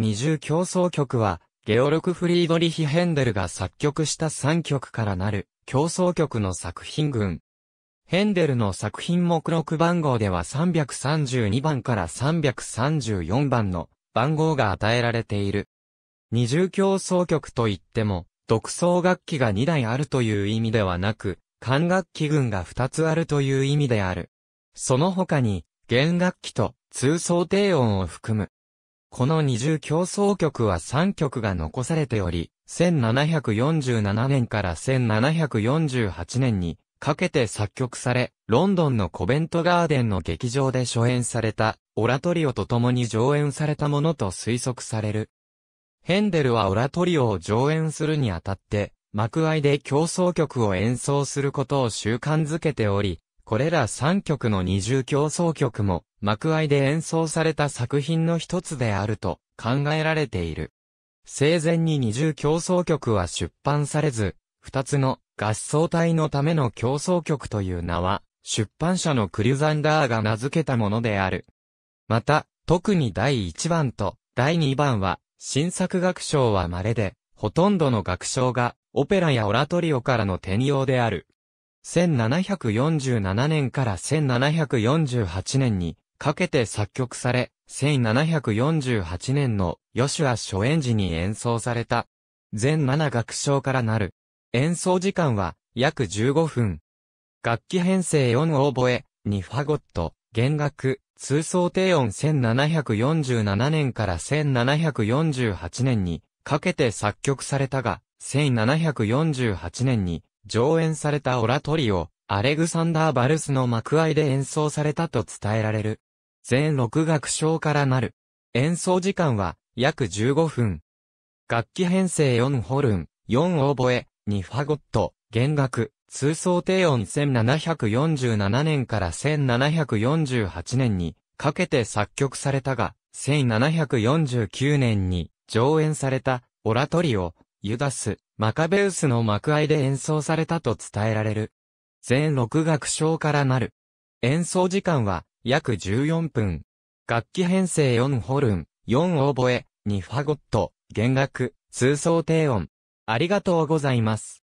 二重競争曲は、ゲオルク・フリードリヒ・ヘンデルが作曲した3曲からなる、競争曲の作品群。ヘンデルの作品目録番号では332番から334番の番号が与えられている。二重競争曲といっても、独奏楽器が2台あるという意味ではなく、管楽器群が2つあるという意味である。その他に、弦楽器と通奏低音を含むこの二重競争曲は3曲が残されており、1747年から1748年にかけて作曲され、ロンドンのコベントガーデンの劇場で初演された、オラトリオと共に上演されたものと推測される。ヘンデルはオラトリオを上演するにあたって、幕合で競争曲を演奏することを習慣づけており、これら3曲の二重競争曲も、幕愛で演奏された作品の一つであると考えられている。生前に二重競争曲は出版されず、二つの合奏隊のための競争曲という名は、出版社のクリュザンダーが名付けたものである。また、特に第一番と第二番は、新作楽章は稀で、ほとんどの楽章が、オペラやオラトリオからの転用である。1747年から1748年に、かけて作曲され、1748年のヨシュア初演時に演奏された。全7楽章からなる。演奏時間は約15分。楽器編成4オーボエ、2ファゴット、弦楽、通奏低音1747年から1748年にかけて作曲されたが、1748年に上演されたオラトリオ、アレグサンダー・バルスの幕合で演奏されたと伝えられる。全6楽章からなる。演奏時間は約15分。楽器編成4ホルン、4オーボエ、2ファゴット、弦楽、通奏低音1747年から1748年にかけて作曲されたが、1749年に上演されたオラトリオ、ユダス、マカベウスの幕合で演奏されたと伝えられる。全6楽章からなる。演奏時間は約14分。楽器編成4ホルン、4オーボエ、2ファゴット、弦楽、通奏低音。ありがとうございます。